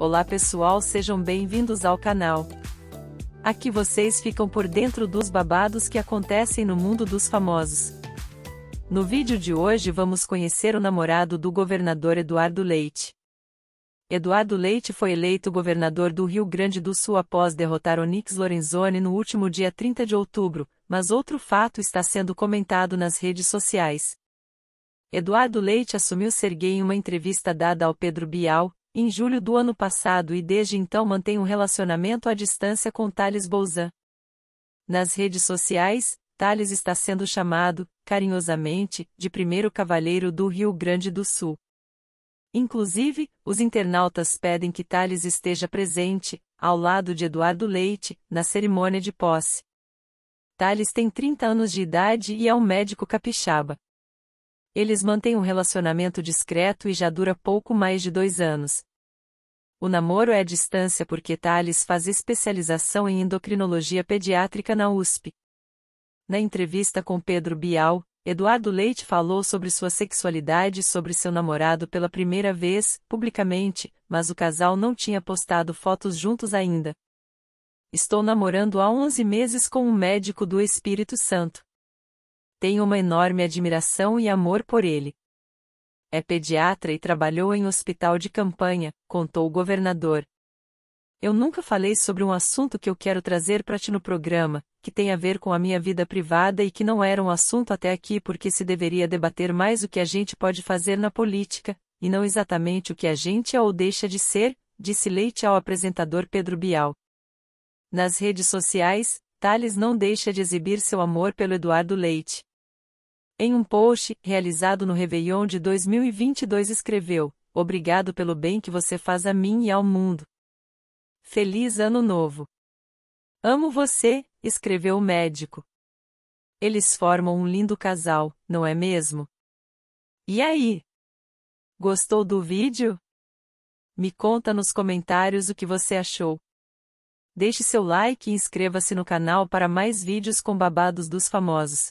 Olá pessoal, sejam bem-vindos ao canal. Aqui vocês ficam por dentro dos babados que acontecem no mundo dos famosos. No vídeo de hoje vamos conhecer o namorado do governador Eduardo Leite. Eduardo Leite foi eleito governador do Rio Grande do Sul após derrotar Onyx Lorenzoni no último dia 30 de outubro, mas outro fato está sendo comentado nas redes sociais. Eduardo Leite assumiu ser gay em uma entrevista dada ao Pedro Bial, em julho do ano passado e desde então mantém um relacionamento à distância com Thales Bouzan. Nas redes sociais, Thales está sendo chamado, carinhosamente, de primeiro cavaleiro do Rio Grande do Sul. Inclusive, os internautas pedem que Thales esteja presente, ao lado de Eduardo Leite, na cerimônia de posse. Thales tem 30 anos de idade e é um médico capixaba. Eles mantêm um relacionamento discreto e já dura pouco mais de dois anos. O namoro é à distância porque Thales faz especialização em endocrinologia pediátrica na USP. Na entrevista com Pedro Bial, Eduardo Leite falou sobre sua sexualidade e sobre seu namorado pela primeira vez, publicamente, mas o casal não tinha postado fotos juntos ainda. Estou namorando há 11 meses com um médico do Espírito Santo. Tenho uma enorme admiração e amor por ele. É pediatra e trabalhou em hospital de campanha, contou o governador. Eu nunca falei sobre um assunto que eu quero trazer para ti no programa, que tem a ver com a minha vida privada e que não era um assunto até aqui porque se deveria debater mais o que a gente pode fazer na política, e não exatamente o que a gente é ou deixa de ser, disse Leite ao apresentador Pedro Bial. Nas redes sociais, Thales não deixa de exibir seu amor pelo Eduardo Leite. Em um post, realizado no Réveillon de 2022 escreveu, Obrigado pelo bem que você faz a mim e ao mundo. Feliz Ano Novo! Amo você, escreveu o médico. Eles formam um lindo casal, não é mesmo? E aí? Gostou do vídeo? Me conta nos comentários o que você achou. Deixe seu like e inscreva-se no canal para mais vídeos com babados dos famosos.